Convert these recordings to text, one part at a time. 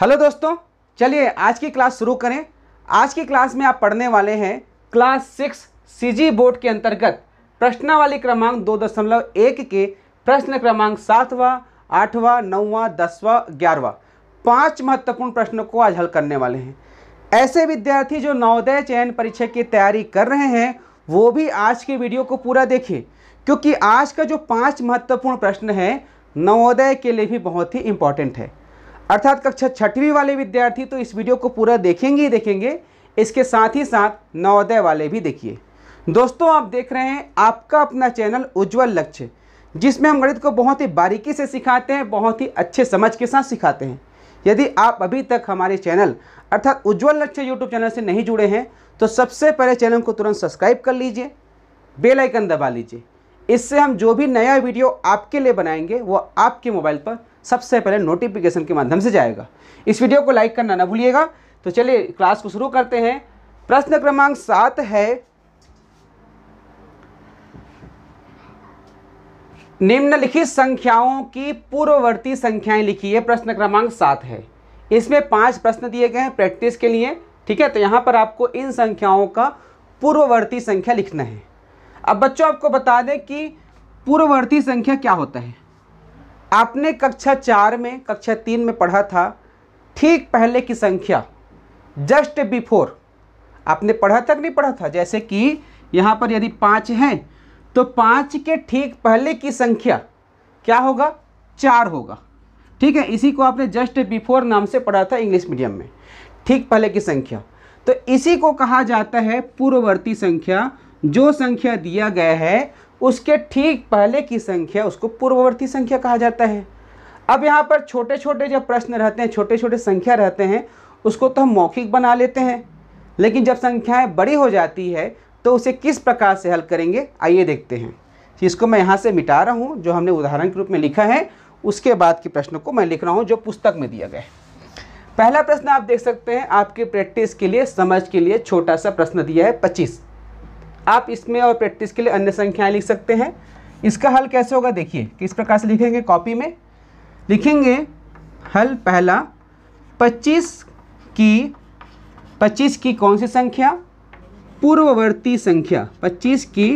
hello दोस्तों चलिए आज की क्लास शुरू करें आज की क्लास में आप पढ़ने वाले हैं क्लास सिक्स सीजी बोर्ड के अंतर्गत प्रश्नावली क्रमांक दो दशमलव एक के प्रश्न क्रमांक सातवां आठवां नौवां दसवां ग्यारहवा पांच महत्वपूर्ण प्रश्नों को आज हल करने वाले हैं ऐसे विद्यार्थी जो नवोदय चयन परीक्षा की तैयारी कर रहे हैं वो भी आज के वीडियो को पूरा देखिए क्योंकि आज का जो पाँच महत्वपूर्ण प्रश्न है नवोदय के लिए भी बहुत ही इंपॉर्टेंट है अर्थात कक्षा छठवीं वाले विद्यार्थी तो इस वीडियो को पूरा देखेंगे ही देखेंगे इसके साथ ही साथ नवोदय वाले भी देखिए दोस्तों आप देख रहे हैं आपका अपना चैनल उज्जवल लक्ष्य जिसमें हम गणित को बहुत ही बारीकी से सिखाते हैं बहुत ही अच्छे समझ के साथ सिखाते हैं यदि आप अभी तक हमारे चैनल अर्थात उज्जवल लक्ष्य यूट्यूब चैनल से नहीं जुड़े हैं तो सबसे पहले चैनल को तुरंत सब्सक्राइब कर लीजिए बेल आइकन दबा लीजिए इससे हम जो भी नया वीडियो आपके लिए बनाएंगे वो आपके मोबाइल पर सबसे पहले नोटिफिकेशन के माध्यम से जाएगा इस वीडियो को लाइक करना ना भूलिएगा तो चलिए क्लास को शुरू करते हैं प्रश्न क्रमांक सात है निम्नलिखित संख्याओं की पूर्ववर्ती संख्याएं लिखी है प्रश्न क्रमांक सात है इसमें पांच प्रश्न दिए गए हैं प्रैक्टिस के लिए ठीक है तो यहां पर आपको इन संख्याओं का पूर्ववर्ती संख्या लिखना है अब बच्चों आपको बता दें कि पूर्ववर्ती संख्या क्या होता है आपने कक्षा चार में कक्षा तीन में पढ़ा था ठीक पहले की संख्या जस्ट बिफोर आपने पढ़ा था कि नहीं पढ़ा था जैसे कि यहाँ पर यदि पाँच हैं तो पाँच के ठीक पहले की संख्या क्या होगा चार होगा ठीक है इसी को आपने जस्ट बिफोर नाम से पढ़ा था इंग्लिश मीडियम में ठीक पहले की संख्या तो इसी को कहा जाता है पूर्ववर्ती संख्या जो संख्या दिया गया है उसके ठीक पहले की संख्या उसको पूर्ववर्ती संख्या कहा जाता है अब यहाँ पर छोटे छोटे जब प्रश्न रहते हैं छोटे छोटे संख्या रहते हैं उसको तो हम मौखिक बना लेते हैं लेकिन जब संख्याएं बड़ी हो जाती है तो उसे किस प्रकार से हल करेंगे आइए देखते हैं इसको मैं यहाँ से मिटा रहा हूँ जो हमने उदाहरण के रूप में लिखा है उसके बाद के प्रश्नों को मैं लिख रहा हूँ जो पुस्तक में दिया गया है पहला प्रश्न आप देख सकते हैं आपकी प्रैक्टिस के लिए समझ के लिए छोटा सा प्रश्न दिया है पच्चीस आप इसमें और प्रैक्टिस के लिए अन्य संख्याएं लिख सकते हैं इसका हल कैसे होगा देखिए किस प्रकार से लिखेंगे कॉपी में लिखेंगे हल पहला 25 की 25 की कौन सी संख्या पूर्ववर्ती संख्या 25 की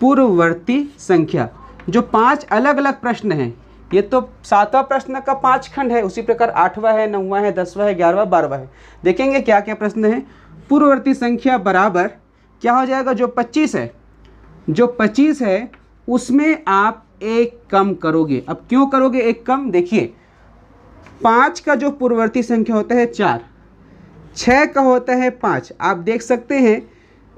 पूर्ववर्ती संख्या जो पांच अलग अलग प्रश्न हैं ये तो सातवां प्रश्न का पांच खंड है उसी प्रकार आठवां है नौवां है दसवां है ग्यारहवा बारहवा है देखेंगे क्या क्या प्रश्न है पूर्ववर्ती संख्या बराबर क्या हो जाएगा जो पच्चीस है जो पच्चीस है उसमें आप एक कम करोगे अब क्यों करोगे एक कम देखिए पाँच का जो पूर्ववर्ती संख्या होता है चार छः का होता है पाँच आप देख सकते हैं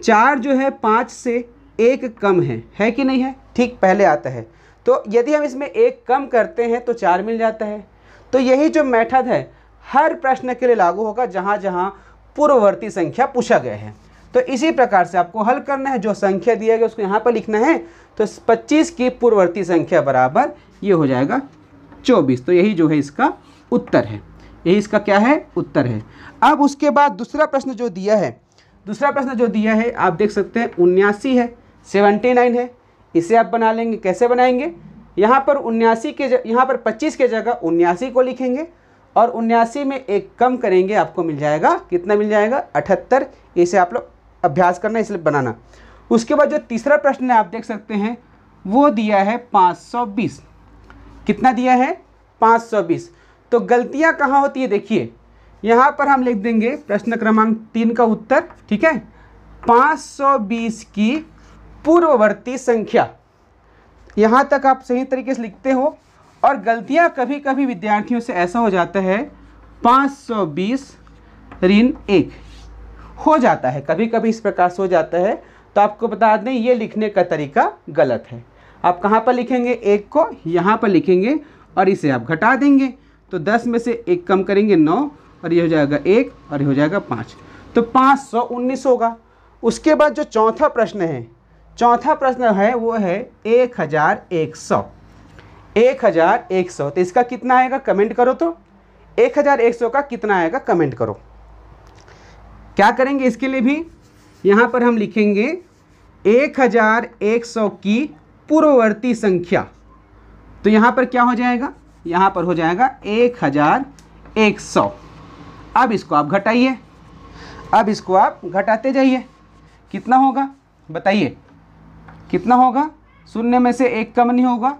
चार जो है पाँच से एक कम है है कि नहीं है ठीक पहले आता है तो यदि हम इसमें एक कम करते हैं तो चार मिल जाता है तो यही जो मेथड है हर प्रश्न के लिए लागू होगा जहाँ जहाँ पूर्ववर्ती संख्या पूछा गया है तो इसी प्रकार से आपको हल करना है जो संख्या दिया गया उसको यहाँ पर लिखना है तो पच्चीस की पूर्ववर्ती संख्या बराबर ये हो जाएगा चौबीस तो यही जो है इसका उत्तर है यही इसका क्या है उत्तर है अब उसके बाद दूसरा प्रश्न जो दिया है दूसरा प्रश्न जो दिया है आप देख सकते हैं उन्यासी है सेवेंटी नाइन है इसे आप बना लेंगे कैसे बनाएंगे यहाँ पर उन्यासी के यहाँ पर पच्चीस के जगह उन्यासी को लिखेंगे और उन्यासी में एक कम करेंगे आपको मिल जाएगा कितना मिल जाएगा अठहत्तर इसे आप लोग अभ्यास करना इसलिए बनाना उसके बाद जो तीसरा प्रश्न है आप देख सकते हैं वो दिया है 520 कितना दिया है 520 तो गलतियां कहाँ होती है देखिए यहाँ पर हम लिख देंगे प्रश्न क्रमांक तीन का उत्तर ठीक है 520 की पूर्ववर्ती संख्या यहाँ तक आप सही तरीके से लिखते हो और गलतियाँ कभी कभी विद्यार्थियों से ऐसा हो जाता है 520 ऋण एक हो जाता है कभी कभी इस प्रकार से हो जाता है तो आपको बता दें ये लिखने का तरीका गलत है आप कहाँ पर लिखेंगे एक को यहाँ पर लिखेंगे और इसे आप घटा देंगे तो दस में से एक कम करेंगे नौ और ये हो जाएगा एक और ये हो जाएगा पाँच तो पाँच सौ उन्नीस होगा उसके बाद जो चौथा प्रश्न है चौथा प्रश्न है वो है एक हज़ार एक सौ एक हज़ार एक सौ तो इसका कितना आएगा कमेंट करो तो एक हज़ार एक सौ का कितना आएगा कमेंट करो क्या करेंगे इसके लिए भी यहाँ पर हम लिखेंगे एक हजार एक सौ की पूर्ववर्ती संख्या तो यहाँ पर क्या हो जाएगा यहाँ पर हो जाएगा एक हजार एक सौ अब इसको आप घटाइए अब इसको आप घटाते जाइए कितना होगा बताइए कितना होगा शून्य में से एक कम नहीं होगा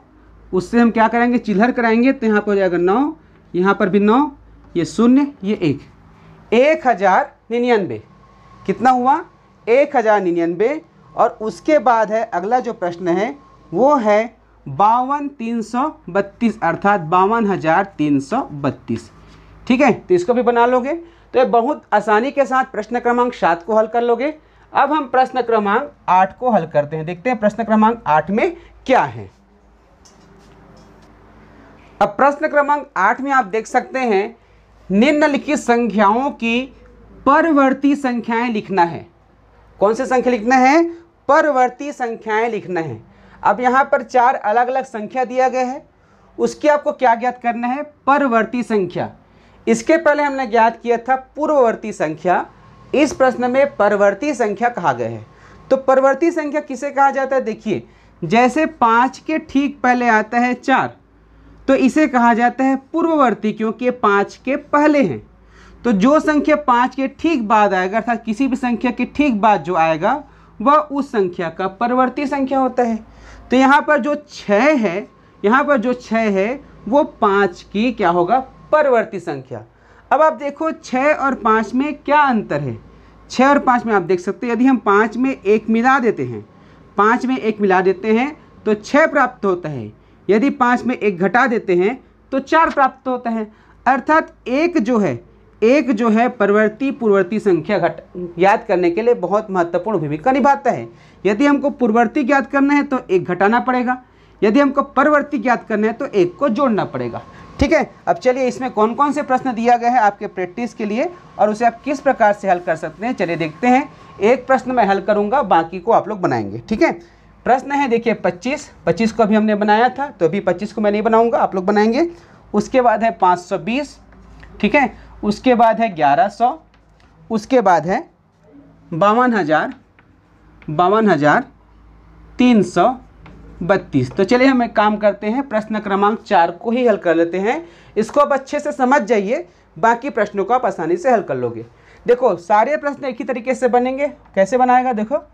उससे हम क्या करेंगे चिल्हर कराएंगे तो यहाँ पर हो जाएगा नौ यहाँ पर भी नौ ये शून्य ये एक एक हज़ार निन्यानबे कितना हुआ एक हज़ार निन्यानबे और उसके बाद है अगला जो प्रश्न है वो है बावन तीन सौ बत्तीस अर्थात बावन हज़ार तीन सौ बत्तीस ठीक है तो इसको भी बना लोगे तो ये बहुत आसानी के साथ प्रश्न क्रमांक सात को हल कर लोगे अब हम प्रश्न क्रमांक आठ को हल करते हैं देखते हैं प्रश्न क्रमांक आठ में क्या है अब प्रश्न क्रमांक आठ में आप देख सकते हैं निम्नलिखित संख्याओं की परवर्ती संख्याएं लिखना है कौन से संख्या लिखना है परवर्ती संख्याएं लिखना है अब यहाँ पर चार अलग अलग संख्या दिया गया है उसकी आपको क्या ज्ञात करना है परवर्ती संख्या इसके पहले हमने ज्ञात किया था पूर्ववर्ती संख्या इस प्रश्न में परवर्ती संख्या कहा गया है तो परवर्ती संख्या किसे कहा जाता है देखिए जैसे पाँच के ठीक पहले आता है चार तो इसे कहा जाता है पूर्ववर्ती क्योंकि ये पाँच के पहले हैं तो जो संख्या पाँच के ठीक बाद आएगा अर्थात किसी भी संख्या के ठीक बाद जो आएगा वह उस संख्या का परवर्ती संख्या होता है तो यहाँ पर जो छः है यहाँ पर जो छः है वो पाँच की क्या होगा परवर्ती संख्या अब आप देखो छः और पाँच में क्या अंतर है छः और पाँच में आप देख सकते हैं यदि हम पाँच में एक मिला देते हैं पाँच में एक मिला देते हैं तो छः प्राप्त होता है यदि पाँच में एक घटा देते हैं तो चार प्राप्त होता है अर्थात एक जो है एक जो है परवर्ती पूर्ववर्ती संख्या घट याद करने के लिए बहुत महत्वपूर्ण भूमिका निभाता है यदि हमको पूर्ववर्ती ज्ञात करना है तो एक घटाना पड़ेगा यदि हमको परवर्ती ज्ञात करना है तो एक को जोड़ना पड़ेगा ठीक है अब चलिए इसमें कौन कौन से प्रश्न दिया गया है आपके प्रैक्टिस के लिए और उसे आप किस प्रकार से हल कर सकते हैं चलिए देखते हैं एक प्रश्न मैं हल करूंगा बाकी को आप लोग बनाएंगे ठीक है प्रश्न है देखिए 25 25 को अभी हमने बनाया था तो अभी 25 को मैं नहीं बनाऊंगा आप लोग बनाएंगे उसके बाद है 520 ठीक है उसके बाद है 1100 उसके बाद है बावन हज़ार बावन हज़ार तीन सौ बत्तीस तो चलिए हम एक काम करते हैं प्रश्न क्रमांक चार को ही हल कर लेते हैं इसको आप अच्छे से समझ जाइए बाकी प्रश्नों को आप आसानी से हल कर लोगे देखो सारे प्रश्न एक ही तरीके से बनेंगे कैसे बनाएगा देखो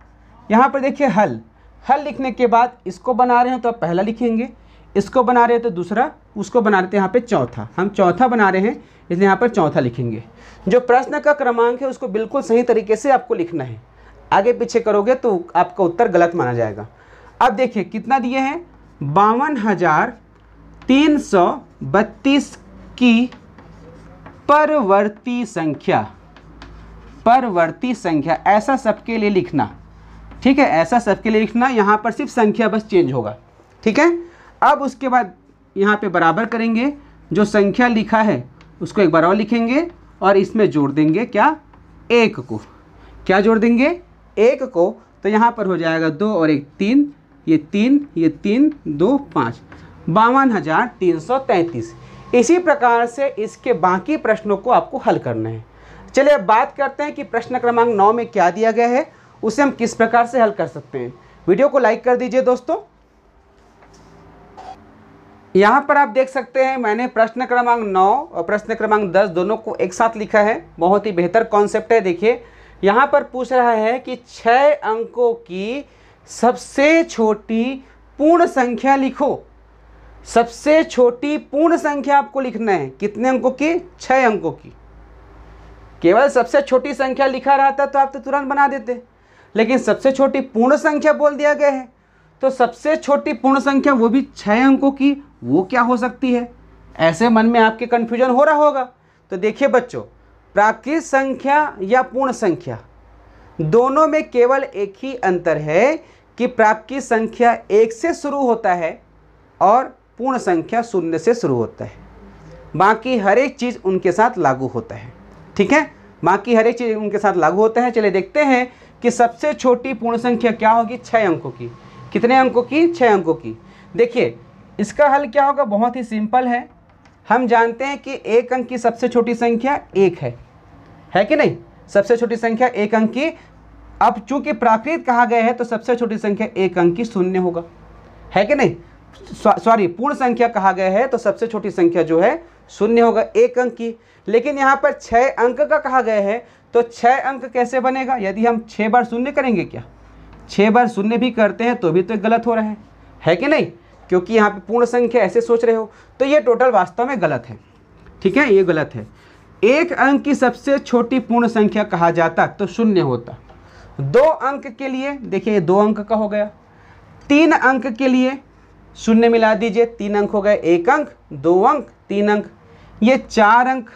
यहाँ पर देखिए हल हल लिखने के बाद इसको बना रहे हैं तो आप पहला लिखेंगे इसको बना रहे हैं तो दूसरा उसको बना रहे हैं तो यहाँ पे चौथा हम चौथा बना रहे हैं इसलिए यहाँ पर चौथा लिखेंगे जो प्रश्न का क्रमांक है उसको बिल्कुल सही तरीके से आपको लिखना है आगे पीछे करोगे तो आपका उत्तर गलत माना जाएगा अब देखिए कितना दिए हैं बावन हजार तीन सौ बत्तीस की परवर्ती संख्या परवर्ती संख्या ऐसा सबके लिए लिखना ठीक है ऐसा सबके लिए लिखना यहाँ पर सिर्फ संख्या बस चेंज होगा ठीक है अब उसके बाद यहाँ पे बराबर करेंगे जो संख्या लिखा है उसको एक बार और लिखेंगे और इसमें जोड़ देंगे क्या एक को क्या जोड़ देंगे एक को तो यहाँ पर हो जाएगा दो और एक तीन ये तीन ये तीन दो पाँच बावन हज़ार तीन सौ तैंतीस इसी प्रकार से इसके बाकी प्रश्नों को आपको हल करना है चलिए अब बात करते हैं कि प्रश्न क्रमांक नौ में क्या दिया गया है उसे हम किस प्रकार से हल कर सकते हैं वीडियो को लाइक कर दीजिए दोस्तों यहाँ पर आप देख सकते हैं मैंने प्रश्न क्रमांक नौ और प्रश्न क्रमांक दस दोनों को एक साथ लिखा है बहुत ही बेहतर कॉन्सेप्ट है देखिए यहाँ पर पूछ रहा है कि छः अंकों की सबसे छोटी पूर्ण संख्या लिखो सबसे छोटी पूर्ण संख्या आपको लिखना है कितने अंकों की छः अंकों की केवल सबसे छोटी संख्या लिखा रहता तो आप तो तुरंत बना देते लेकिन सबसे छोटी पूर्ण संख्या बोल दिया गया है तो सबसे छोटी पूर्ण संख्या वो भी छः अंकों की वो क्या हो सकती है ऐसे मन में आपके कन्फ्यूजन हो रहा होगा तो देखिए बच्चों प्राकृत संख्या या पूर्ण संख्या दोनों में केवल एक ही अंतर है कि प्राप्त की संख्या एक से शुरू होता है और पूर्ण संख्या शून्य से शुरू होता है बाकी हर एक चीज़ उनके साथ लागू होता है ठीक है बाकी हर एक चीज़ उनके साथ लागू होता है चलिए देखते हैं कि सबसे छोटी पूर्ण संख्या क्या होगी छः अंकों की कितने अंकों की छः अंकों की देखिए इसका हल क्या होगा बहुत ही सिंपल है हम जानते हैं कि एक अंक की सबसे छोटी संख्या एक है है कि नहीं सबसे छोटी संख्या एक अंक की अब चूंकि प्राकृत कहा गया है तो सबसे छोटी संख्या एक अंक की शून्य होगा है कि नहीं सॉरी पूर्ण संख्या कहा गया है तो सबसे छोटी संख्या जो है शून्य होगा एक अंक की लेकिन यहाँ पर छः अंक का कहा गया है तो छः अंक कैसे बनेगा यदि हम छः बार शून्य करेंगे क्या छः बार शून्य भी करते हैं तो भी तो गलत हो रहा है है कि नहीं क्योंकि यहाँ पे पूर्ण संख्या ऐसे सोच रहे हो तो ये टोटल वास्तव में गलत है ठीक है ये गलत है एक अंक की सबसे छोटी पूर्ण संख्या कहा जाता तो शून्य होता दो अंक के लिए देखिए दो अंक का हो गया तीन अंक के लिए शून्य मिला दीजिए तीन अंक हो गए एक अंक दो अंक तीन अंक ये चार अंक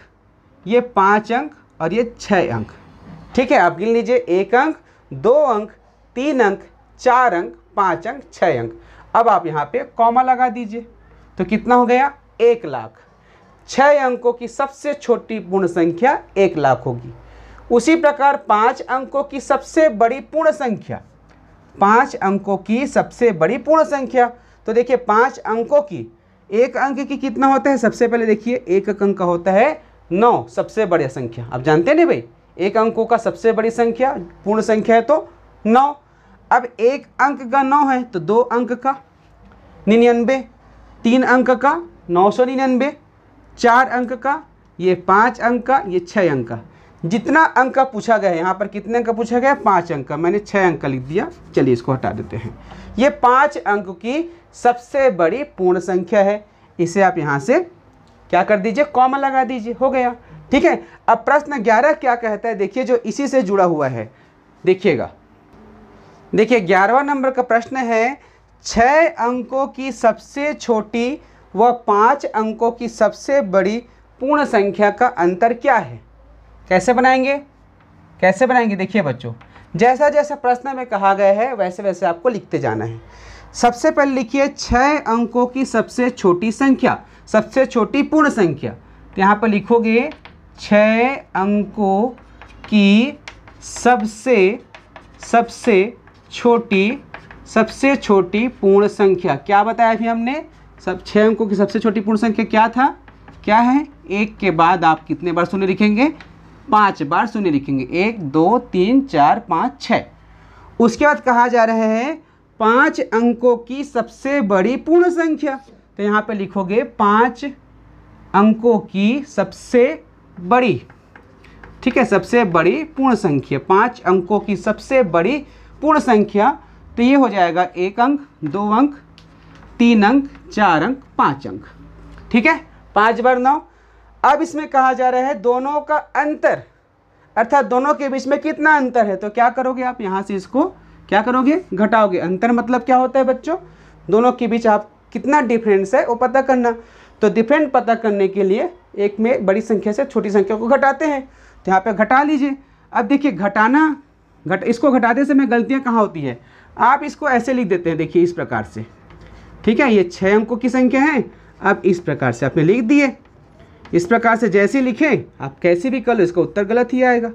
ये पाँच अंक और ये छः अंक ठीक है आप गिन लीजिए एक अंक दो अंक तीन अंक चार अंक पाँच अंक छः अंक अब आप यहाँ पे कॉमा लगा दीजिए तो कितना हो गया एक लाख छ अंकों की सबसे छोटी पूर्ण संख्या एक लाख होगी उसी प्रकार पाँच अंकों की सबसे बड़ी पूर्ण संख्या पाँच अंकों की सबसे बड़ी पूर्ण संख्या तो देखिए पाँच अंकों की एक अंक की कितना होता है सबसे पहले देखिए एक अंक का होता है नौ सबसे बड़ी संख्या आप जानते नहीं भाई एक अंकों का सबसे बड़ी संख्या पूर्ण संख्या है तो नौ अब एक अंक का नौ है तो दो अंक का निन्यानबे तीन अंक का नौ सौ निन्यानबे चार अंक का ये पाँच अंक का ये छः अंक का जितना अंक का पूछा गया है यहाँ पर कितने अंक का पूछा गया पाँच अंक का मैंने छः अंक का लिख दिया चलिए इसको हटा देते हैं ये पाँच अंक की सबसे बड़ी पूर्ण संख्या है इसे आप यहाँ से क्या कर दीजिए कॉमन लगा दीजिए हो गया ठीक है अब प्रश्न ग्यारह क्या कहता है देखिए जो इसी से जुड़ा हुआ है देखिएगा देखिए ग्यारहवा नंबर का प्रश्न है छ अंकों की सबसे छोटी व पाँच अंकों की सबसे बड़ी पूर्ण संख्या का अंतर क्या है कैसे बनाएंगे कैसे बनाएंगे देखिए बच्चों जैसा जैसा प्रश्न में कहा गया है वैसे वैसे आपको लिखते जाना है सबसे पहले लिखिए छः अंकों की सबसे छोटी संख्या सबसे छोटी पूर्ण संख्या तो यहाँ पर लिखोगे छः अंकों की सबसे सबसे छोटी सबसे छोटी पूर्ण संख्या क्या बताया अभी हमने सब छः अंकों की सबसे छोटी पूर्ण संख्या क्या था क्या है एक के बाद आप कितने बार सुने लिखेंगे पाँच बार शून्य लिखेंगे एक दो तीन चार पाँच छः उसके बाद कहा जा रहा है पाँच अंकों की सबसे बड़ी पूर्ण संख्या तो यहाँ पे लिखोगे पाँच अंकों की सबसे बड़ी ठीक है सबसे बड़ी पूर्ण संख्या पाँच अंकों की सबसे बड़ी पूर्ण संख्या तो ये हो जाएगा एक अंक दो अंक तीन अंक चार अंक पाँच अंक ठीक है पाँच बार नौ अब इसमें कहा जा रहा है दोनों का अंतर अर्थात दोनों के बीच में कितना अंतर है तो क्या करोगे आप यहाँ से इसको क्या करोगे घटाओगे अंतर मतलब क्या होता है बच्चों दोनों के बीच आप कितना डिफरेंस है वो पता करना तो डिफरेंट पता करने के लिए एक में बड़ी संख्या से छोटी संख्या को घटाते हैं तो यहाँ पे घटा लीजिए अब देखिए घटाना घट इसको घटाते समय गलतियाँ कहाँ होती है आप इसको ऐसे लिख देते हैं देखिए इस प्रकार से ठीक है ये छः अंकों की संख्या है अब इस प्रकार से आपने लिख दिए इस प्रकार से जैसे लिखें आप कैसे भी कर लो इसका उत्तर गलत ही आएगा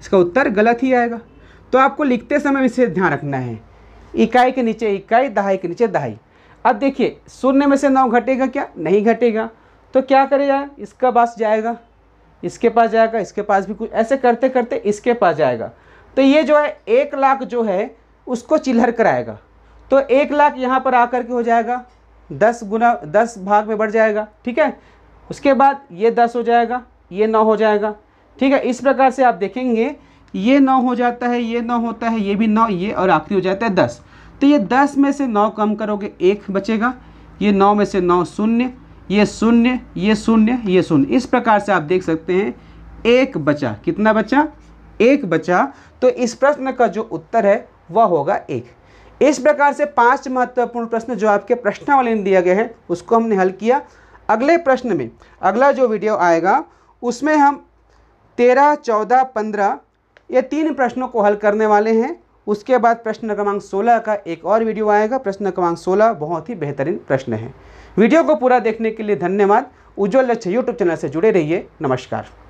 इसका उत्तर गलत ही आएगा तो आपको लिखते समय इसे ध्यान रखना है इकाई के नीचे इकाई दहाई के नीचे दहाई अब देखिए शून्य में से नौ घटेगा क्या नहीं घटेगा तो क्या करेगा इसका पास जाएगा इसके पास जाएगा इसके पास भी कुछ ऐसे करते करते इसके पास जाएगा तो ये जो है एक लाख जो है उसको चिल्हर कराएगा तो एक लाख यहाँ पर आकर के हो जाएगा दस गुना दस भाग में बढ़ जाएगा ठीक है उसके बाद ये दस हो जाएगा ये नौ हो जाएगा ठीक है इस प्रकार से आप देखेंगे ये नौ हो जाता है ये नौ होता है ये भी नौ ये और आखिरी हो जाता है दस तो ये दस में से नौ कम करोगे एक बचेगा ये नौ में से नौ शून्य ये शून्य ये शून्य ये शून्य इस प्रकार से आप देख सकते हैं एक बचा कितना बचा एक बचा तो इस प्रश्न का जो उत्तर है वह होगा एक इस प्रकार से पांच महत्वपूर्ण प्रश्न जो आपके प्रश्नावली में दिया गया है उसको हमने हल किया अगले प्रश्न में अगला जो वीडियो आएगा उसमें हम तेरह चौदह पंद्रह ये तीन प्रश्नों को हल करने वाले हैं उसके बाद प्रश्न क्रमांक 16 का एक और वीडियो आएगा प्रश्न क्रमांक 16 बहुत ही बेहतरीन प्रश्न है वीडियो को पूरा देखने के लिए धन्यवाद उज्ज्वल लक्ष्य यूट्यूब चैनल से जुड़े रहिए नमस्कार